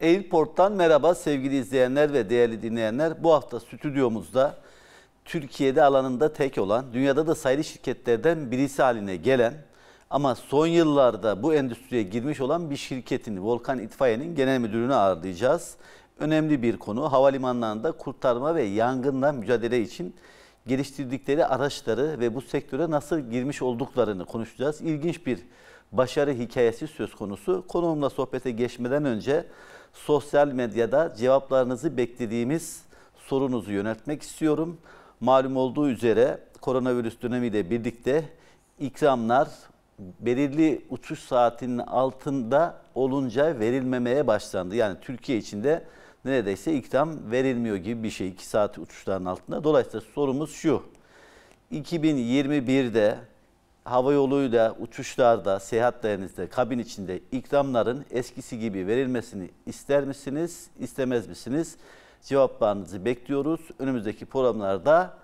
Airport'tan merhaba sevgili izleyenler ve değerli dinleyenler. Bu hafta stüdyomuzda Türkiye'de alanında tek olan, dünyada da sayılı şirketlerden birisi haline gelen ama son yıllarda bu endüstriye girmiş olan bir şirketin Volkan İtfaiye'nin genel müdürünü ağırlayacağız. Önemli bir konu havalimanlarında kurtarma ve yangınla mücadele için geliştirdikleri araçları ve bu sektöre nasıl girmiş olduklarını konuşacağız. İlginç bir başarı hikayesi söz konusu. Konuğumla sohbete geçmeden önce sosyal medyada cevaplarınızı beklediğimiz sorunuzu yöneltmek istiyorum. Malum olduğu üzere koronavirüs dönemiyle birlikte ikramlar belirli uçuş saatinin altında olunca verilmemeye başlandı. Yani Türkiye içinde neredeyse ikram verilmiyor gibi bir şey 2 saat uçuşların altında. Dolayısıyla sorumuz şu. 2021'de hava yoluyla, uçuşlarda, seyahatlerinizde, kabin içinde ikramların eskisi gibi verilmesini ister misiniz, istemez misiniz? Cevaplarınızı bekliyoruz. Önümüzdeki programlarda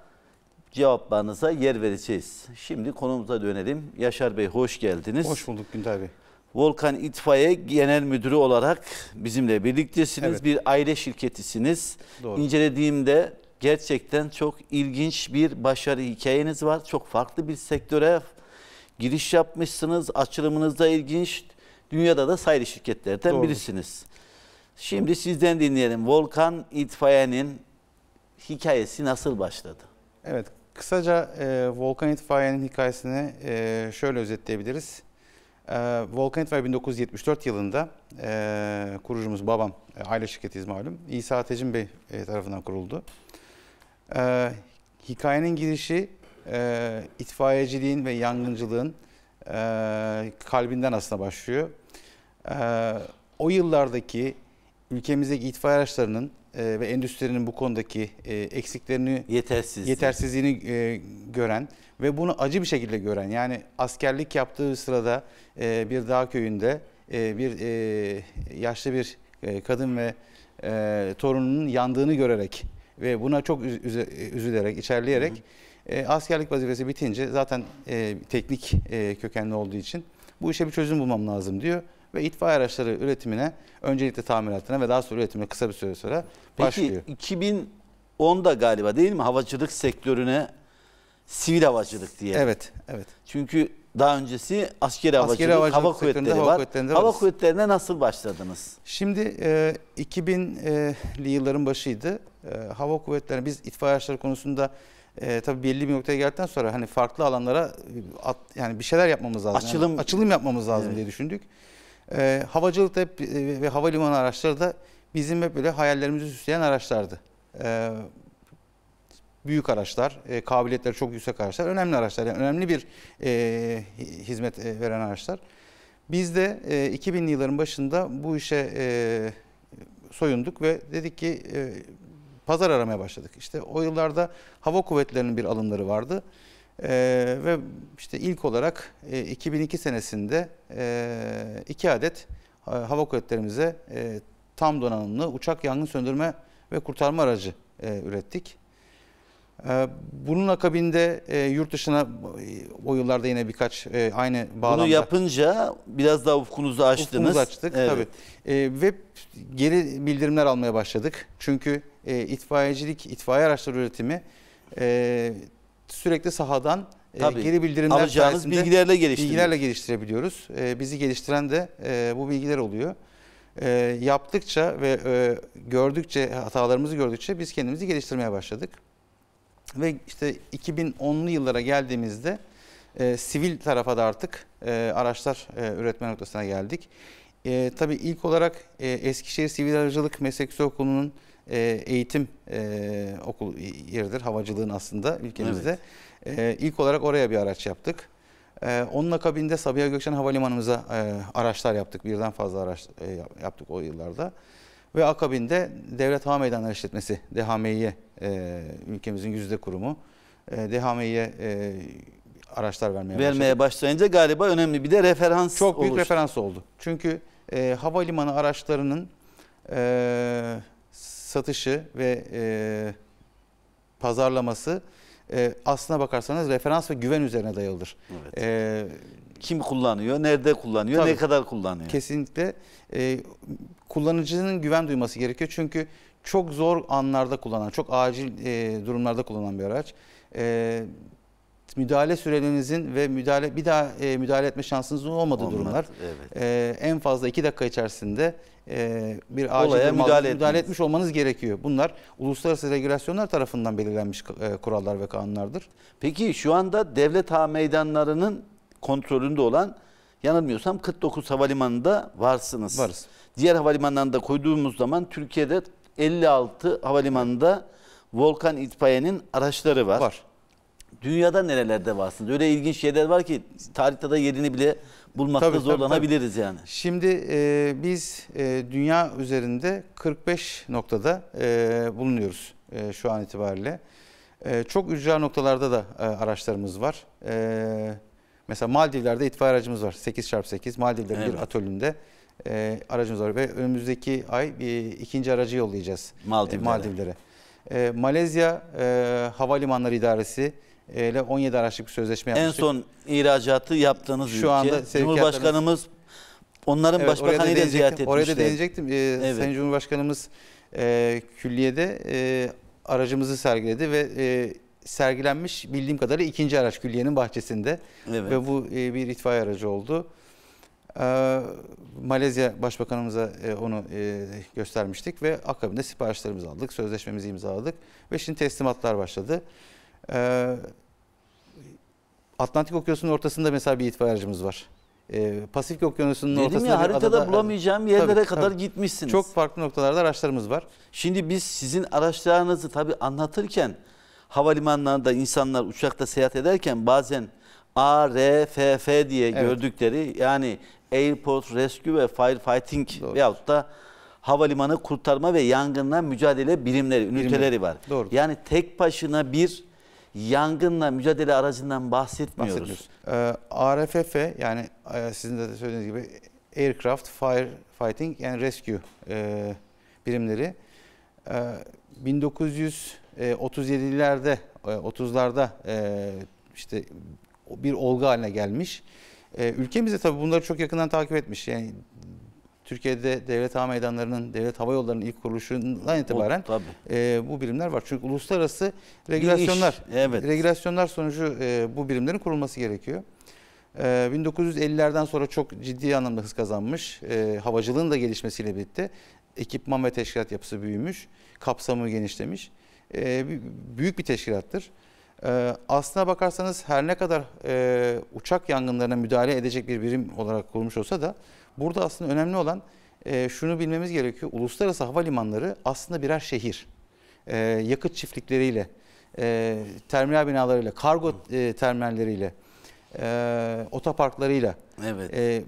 cevaplarınıza yer vereceğiz. Şimdi konumuza dönelim. Yaşar Bey hoş geldiniz. Hoş bulduk Günter Bey. Volkan İtfaiye Genel Müdürü olarak bizimle birliktesiniz. Evet. Bir aile şirketisiniz. Doğru. İncelediğimde gerçekten çok ilginç bir başarı hikayeniz var. Çok farklı bir sektöre, giriş yapmışsınız, açılımınız da ilginç. Dünyada da sayılı şirketlerden Doğru. birisiniz. Şimdi sizden dinleyelim. Volkan İtfaiye'nin hikayesi nasıl başladı? Evet, kısaca e, Volkan İtfaiye'nin hikayesini e, şöyle özetleyebiliriz. E, Volkan İtfaiye 1974 yılında e, kurucumuz babam, e, aile şirketiyiz malum, İsa Tecin Bey e, tarafından kuruldu. E, hikayenin girişi e, itfaiyeciliğin ve yangıncılığın e, kalbinden aslında başlıyor. E, o yıllardaki ülkemizdeki itfaiye araçlarının e, ve endüstrinin bu konudaki e, eksiklerini, Yetersiz. yetersizliğini e, gören ve bunu acı bir şekilde gören, yani askerlik yaptığı sırada e, bir dağ köyünde e, bir e, yaşlı bir e, kadın ve e, torununun yandığını görerek ve buna çok üz üzülerek, içerleyerek... Hı hı e, askerlik vazifesi bitince zaten e, teknik e, kökenli olduğu için bu işe bir çözüm bulmam lazım diyor ve itfaiye araçları üretimine öncelikle tamiratına ve daha sonra üretimine kısa bir süre sonra başlıyor. Peki 2010'da galiba değil mi havacılık sektörüne sivil havacılık diye. Evet, evet. Çünkü daha öncesi askeri havacılık, askeri havacılık hava kuvvetleri hava var. hava kuvvetlerine nasıl başladınız? Şimdi e, 2000'li e, yılların başıydı. E, hava kuvvetleri biz itfaiye araçları konusunda e, tabii belli bir noktaya geldikten sonra hani farklı alanlara e, at, yani bir şeyler yapmamız lazım. Açılım yani açılım yapmamız lazım evet. diye düşündük. E, havacılık da hep, e, ve havalimanı araçları da bizim hep böyle hayallerimizi süsleyen araçlardı. E, büyük araçlar, e, kabiliyetleri çok yüksek araçlar, önemli araçlar. Yani önemli bir e, hizmet e, veren araçlar. Biz de e, 2000'li yılların başında bu işe e, soyunduk ve dedik ki e, pazar aramaya başladık. İşte o yıllarda hava kuvvetlerinin bir alımları vardı. E, ve işte ilk olarak e, 2002 senesinde e, iki adet e, hava kuvvetlerimize e, tam donanımlı uçak yangın söndürme ve kurtarma aracı e, ürettik. E, bunun akabinde e, yurt dışına o yıllarda yine birkaç e, aynı bağlamda. Bunu yapınca biraz daha ufkunuzu açtınız. Ufkumuzu açtık evet. tabii. Ve geri bildirimler almaya başladık. Çünkü e, itfaiyecilik, itfaiye araçları üretimi e, sürekli sahadan e, Tabii, geri bildirimler alacağınız bilgilerle, bilgilerle geliştirebiliyoruz. E, bizi geliştiren de e, bu bilgiler oluyor. E, yaptıkça ve e, gördükçe hatalarımızı gördükçe biz kendimizi geliştirmeye başladık. Ve işte 2010'lu yıllara geldiğimizde e, sivil tarafa da artık e, araçlar e, üretme noktasına geldik. E, tabii ilk olarak e, Eskişehir Sivil Aracılık Meslekçi Okulu'nun e, eğitim e, okul yeridir havacılığın aslında ülkemizde. Evet. E, ilk olarak oraya bir araç yaptık. E, onun akabinde Sabiha Gökçen Havalimanımıza e, araçlar yaptık. Birden fazla araç e, yaptık o yıllarda. Ve akabinde Devlet Hava Meydanları İşletmesi, DHMİ'ye, e, ülkemizin yüzde kurumu, e, DHMİ'ye e, araçlar vermeye, vermeye başlayınca galiba önemli bir de referans Çok büyük oluştu. referans oldu. Çünkü e, havalimanı araçlarının e, satışı ve e, pazarlaması e, aslına bakarsanız referans ve güven üzerine dayalıdır. Evet. E, Kim kullanıyor, nerede kullanıyor, Tabii. ne kadar kullanıyor? Kesinlikle e, kullanıcının güven duyması gerekiyor. Çünkü çok zor anlarda kullanan, çok acil e, durumlarda kullanan bir araç. E, müdahale sürelerinizin ve müdahale bir daha e, müdahale etme şansınızın olmadığı Olmadı, durumlar. Evet. E, en fazla iki dakika içerisinde e, bir acil Olaya müdahale, müdahale etmiş olmanız gerekiyor. Bunlar uluslararası regülasyonlar tarafından belirlenmiş e, kurallar ve kanunlardır. Peki şu anda devlet ağ meydanlarının kontrolünde olan yanılmıyorsam 49 havalimanında varsınız. Varız. Diğer havalimanlarında koyduğumuz zaman Türkiye'de 56 havalimanında Volkan İtfaiye'nin araçları var. Var dünyada nerelerde varsınız? Öyle ilginç şeyler var ki tarihte de yerini bile bulmakta tabii, zorlanabiliriz tabii, tabii. yani. Şimdi e, biz e, dünya üzerinde 45 noktada e, bulunuyoruz e, şu an itibariyle. E, çok ücra noktalarda da e, araçlarımız var. E, mesela Maldivler'de itfaiye aracımız var. 8x8 Maldivler'in evet. bir atölyünde e, aracımız var. Ve önümüzdeki ay e, ikinci aracı yollayacağız e, Maldivlere. E, Maldivlere. E, Malezya e, Havalimanları İdaresi ile 17 araçlık bir sözleşme yapmıştık. En son ihracatı yaptığınız Şu ülke. anda Cumhurbaşkanımız onların evet, başbakanı ile ziyaret etmişti. Oraya da değinecektim. Ee, evet. Sayın Cumhurbaşkanımız e, külliyede e, aracımızı sergiledi ve e, sergilenmiş bildiğim kadarıyla ikinci araç külliyenin bahçesinde. Evet. Ve bu e, bir itfaiye aracı oldu. E, Malezya Başbakanımıza e, onu e, göstermiştik ve akabinde siparişlerimizi aldık, sözleşmemizi imzaladık ve şimdi teslimatlar başladı. E, Atlantik Okyanusu'nun ortasında mesela bir itfaiye aracımız var. E, Pasifik Okyanusu'nun Dedim ortasında ya, haritada adada, bulamayacağım yerlere tabii, kadar gitmişsiniz. Çok farklı noktalarda araçlarımız var. Şimdi biz sizin araçlarınızı tabii anlatırken havalimanlarında insanlar uçakta seyahat ederken bazen ARFF diye evet. gördükleri yani Airport Rescue ve Firefighting Doğru. veyahut da havalimanı kurtarma ve yangından mücadele birimleri, üniteleri Birimler. var. Doğru. Yani tek başına bir yangınla mücadele aracından bahsetmiyoruz. Ee, ARFF yani e, sizin de söylediğiniz gibi Aircraft Fire Fighting yani Rescue e, birimleri e, 1937'lerde 30'larda e, e, işte bir olgu haline gelmiş. E, ülkemiz de tabii bunları çok yakından takip etmiş. Yani Türkiye'de devlet hava meydanlarının, devlet hava yollarının ilk kuruluşundan itibaren o, tabii. e, bu birimler var. Çünkü uluslararası regülasyonlar, evet. regülasyonlar sonucu e, bu birimlerin kurulması gerekiyor. E, 1950'lerden sonra çok ciddi anlamda hız kazanmış. E, havacılığın da gelişmesiyle birlikte ekipman ve teşkilat yapısı büyümüş, kapsamı genişlemiş. E, büyük bir teşkilattır. E, aslına bakarsanız her ne kadar e, uçak yangınlarına müdahale edecek bir birim olarak kurulmuş olsa da burada aslında önemli olan e, şunu bilmemiz gerekiyor. Uluslararası havalimanları aslında birer şehir. E, yakıt çiftlikleriyle, e, terminal binalarıyla, kargo e, terminalleriyle, otoparklarıyla. Evet. E,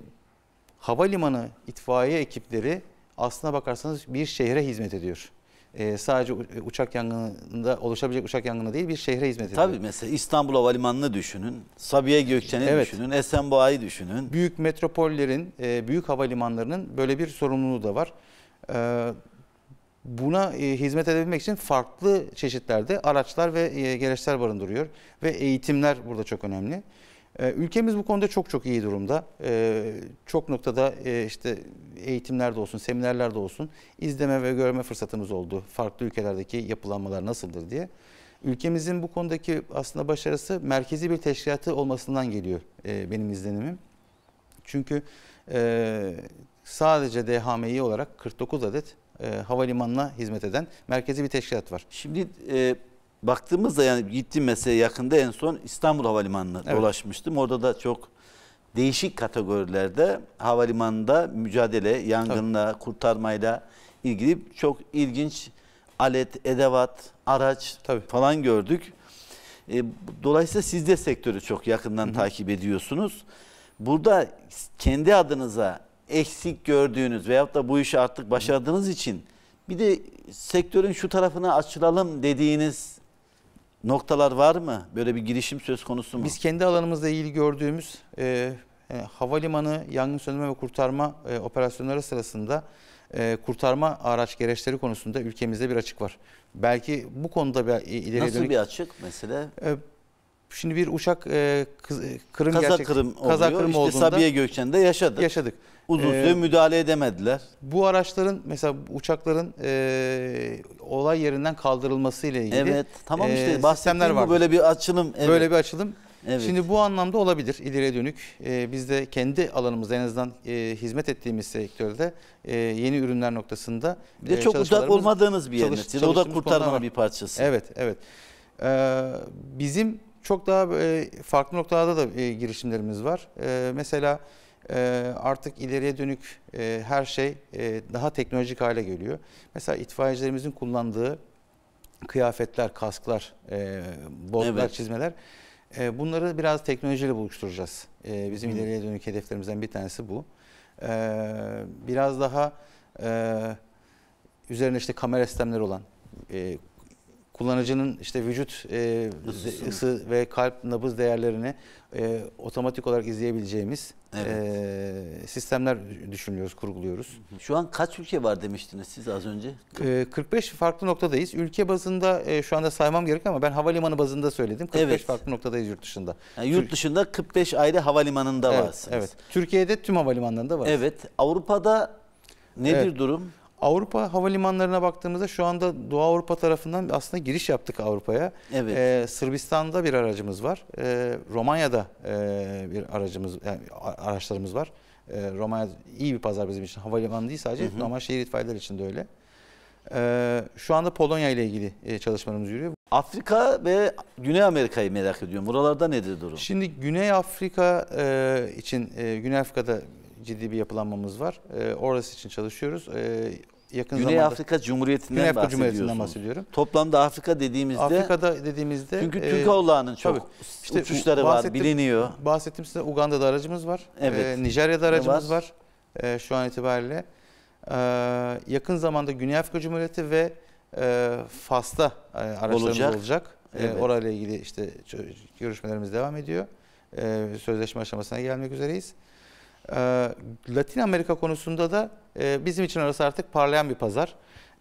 havalimanı itfaiye ekipleri aslına bakarsanız bir şehre hizmet ediyor. Ee, e, sadece uçak yangınında oluşabilecek uçak yangını değil bir şehre hizmet ediyor. Tabii mesela İstanbul Havalimanı'nı düşünün, Sabiha Gökçen'i evet. düşünün, Esenboğa'yı düşünün. Büyük metropollerin, e, büyük havalimanlarının böyle bir sorumluluğu da var. E, buna e, hizmet edebilmek için farklı çeşitlerde araçlar ve e, gereçler barındırıyor ve eğitimler burada çok önemli. Ee, ülkemiz bu konuda çok çok iyi durumda. Ee, çok noktada e, işte eğitimlerde olsun, seminerlerde olsun izleme ve görme fırsatımız oldu. Farklı ülkelerdeki yapılanmalar nasıldır diye. Ülkemizin bu konudaki aslında başarısı merkezi bir teşkilatı olmasından geliyor e, benim izlenimim. Çünkü e, sadece DHMİ olarak 49 adet havalimanına hizmet eden merkezi bir teşkilat var. Şimdi... E baktığımızda yani gittiğim mesela yakında en son İstanbul Havalimanı'na evet. dolaşmıştım. Orada da çok değişik kategorilerde havalimanında mücadele, yangınla, Tabii. kurtarmayla ilgili çok ilginç alet, edevat, araç Tabii. falan gördük. E, dolayısıyla siz de sektörü çok yakından Hı -hı. takip ediyorsunuz. Burada kendi adınıza eksik gördüğünüz veyahut da bu işi artık başardığınız Hı -hı. için bir de sektörün şu tarafını açılalım dediğiniz noktalar var mı? Böyle bir girişim söz konusu mu? Biz kendi alanımızla ilgili gördüğümüz e, yani e, havalimanı yangın söndürme ve kurtarma e, operasyonları sırasında e, kurtarma araç gereçleri konusunda ülkemizde bir açık var. Belki bu konuda bir ileri Nasıl dönük... bir açık mesela? E, Şimdi bir Uşak e, e Kırım kaza gerçek, kırım oluyor. Kaza kırım işte olduğunda, Sabiha Gökçen'de yaşadık. Yaşadık. Uzun e, süre ee, müdahale edemediler. Bu araçların mesela uçakların e, olay yerinden kaldırılması ile ilgili. Evet. Tamam e, işte e, bahsettiğim var. böyle bir açılım. Evet. Böyle bir açılım. Evet. Şimdi bu anlamda olabilir ileriye dönük. E, biz de kendi alanımızda en azından e, hizmet ettiğimiz sektörde e, yeni ürünler noktasında. Bir de e, çok uzak olmadığınız bir yer. Çalış, o da kurtarmanın bir parçası. Evet, evet. Ee, bizim çok daha e, farklı noktalarda da e, girişimlerimiz var. E, mesela artık ileriye dönük her şey daha teknolojik hale geliyor. Mesela itfaiyecilerimizin kullandığı kıyafetler, kasklar, botlar, evet. çizmeler... Bunları biraz teknolojiyle buluşturacağız. Bizim ileriye dönük hedeflerimizden bir tanesi bu. Biraz daha üzerine işte kamera sistemleri olan, kullanıcının işte vücut e, ısı ve kalp nabız değerlerini e, otomatik olarak izleyebileceğimiz e, evet. e, sistemler düşünüyoruz, kurguluyoruz. Şu an kaç ülke var demiştiniz siz az önce? E, 45 farklı noktadayız. Ülke bazında e, şu anda saymam gerek ama ben havalimanı bazında söyledim. 45 evet. farklı noktadayız yurt dışında. Yani yurt dışında 45 ayrı havalimanında evet, varsınız. Evet. Türkiye'de tüm havalimanlarında var. Evet. Avrupa'da Nedir evet. durum? Avrupa havalimanlarına baktığımızda şu anda Doğu Avrupa tarafından aslında giriş yaptık Avrupa'ya. Evet. Ee, Sırbistan'da bir aracımız var. Ee, Romanya'da e, bir aracımız, yani araçlarımız var. Ee, Romanya iyi bir pazar bizim için. Havalimanı değil sadece hı hı. normal şehir itfaiyeleri için de öyle. Ee, şu anda Polonya ile ilgili e, çalışmalarımız yürüyor. Afrika ve Güney Amerika'yı merak ediyorum. Buralarda nedir durum? Şimdi Güney Afrika e, için, e, Güney Afrika'da ciddi bir yapılanmamız var. E, orası için çalışıyoruz. E, yakın Güney zamanda, Afrika Cumhuriyeti'nden Güney Afrika Cumhuriyeti'nden bahsediyorum. Toplamda Afrika dediğimizde Afrika'da dediğimizde çünkü e, Türk e, Havlağı'nın çok tabii, işte uçuşları var, biliniyor. Bahsettim size Uganda'da aracımız var. Ee, evet. E, Nijerya'da aracımız var, var e, şu an itibariyle. E, yakın zamanda Güney Afrika Cumhuriyeti ve e, Fas'ta e, araçlarımız olacak. olacak. Evet. E, orayla ilgili işte görüşmelerimiz devam ediyor. E, sözleşme aşamasına gelmek üzereyiz. E, Latin Amerika konusunda da e, bizim için arası artık parlayan bir pazar.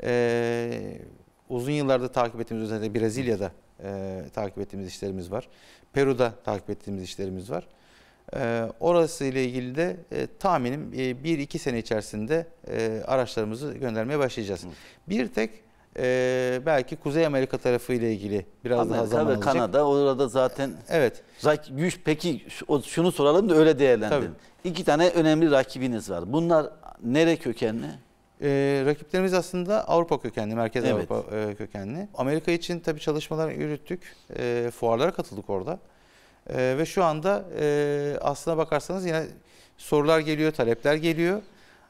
E, uzun yıllarda takip ettiğimiz özellikle Brezilya'da e, takip ettiğimiz işlerimiz var. Peru'da takip ettiğimiz işlerimiz var. E, orası ile ilgili de e, tahminim 1-2 e, sene içerisinde e, araçlarımızı göndermeye başlayacağız. Hı. Bir tek e, belki Kuzey Amerika tarafı ile ilgili biraz Amerika daha zaman alacak. Kanada orada zaten evet. güç peki şunu soralım da öyle değerlendirin. İki tane önemli rakibiniz var. Bunlar nere kökenli? Ee, rakiplerimiz aslında Avrupa kökenli, Merkez evet. Avrupa e, kökenli. Amerika için tabii çalışmalar yürüttük. E, fuarlara katıldık orada. E, ve şu anda e, aslına bakarsanız yine sorular geliyor, talepler geliyor.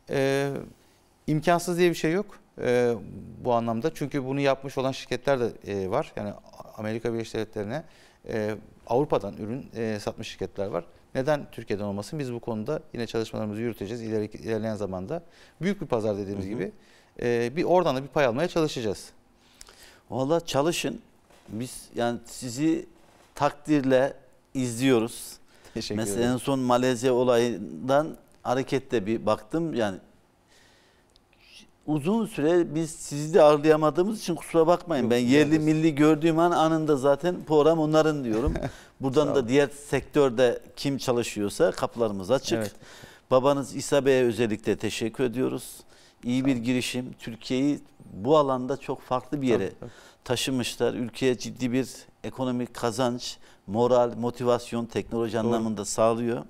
E, imkansız diye bir şey yok e, bu anlamda. Çünkü bunu yapmış olan şirketler de e, var. Yani Amerika Birleşik Devletleri'ne e, Avrupa'dan ürün e, satmış şirketler var. Neden Türkiye'den olmasın? Biz bu konuda yine çalışmalarımızı yürüteceğiz ileri, ilerleyen zamanda. Büyük bir pazar dediğimiz hı hı. gibi. E, bir oradan da bir pay almaya çalışacağız. Valla çalışın. Biz yani sizi takdirle izliyoruz. Teşekkür Mesela ederim. en son Malezya olayından harekette bir baktım. Yani uzun süre biz sizi de ağırlayamadığımız için kusura bakmayın. Yok, ben yerli yani. milli gördüğüm an anında zaten program onların diyorum. Buradan da diğer sektörde kim çalışıyorsa kapılarımız açık. Evet. Babanız İsa Bey'e özellikle teşekkür ediyoruz. İyi bir girişim. Türkiye'yi bu alanda çok farklı bir yere tabii, taşımışlar. Ülkeye ciddi bir ekonomik kazanç, moral, motivasyon, teknoloji Doğru. anlamında sağlıyor.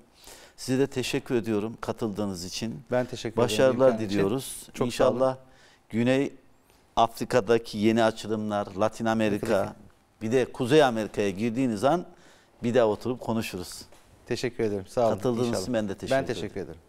Size de teşekkür ediyorum katıldığınız için. Ben teşekkür ederim. Başarılar diliyoruz. Çok İnşallah Güney Afrika'daki yeni açılımlar, Latin Amerika, bir de Kuzey Amerika'ya girdiğiniz an bir daha oturup konuşuruz. Teşekkür ederim. Sağ olun. Katıldığınız için ben de teşekkür ederim. Ben teşekkür ederim. ederim.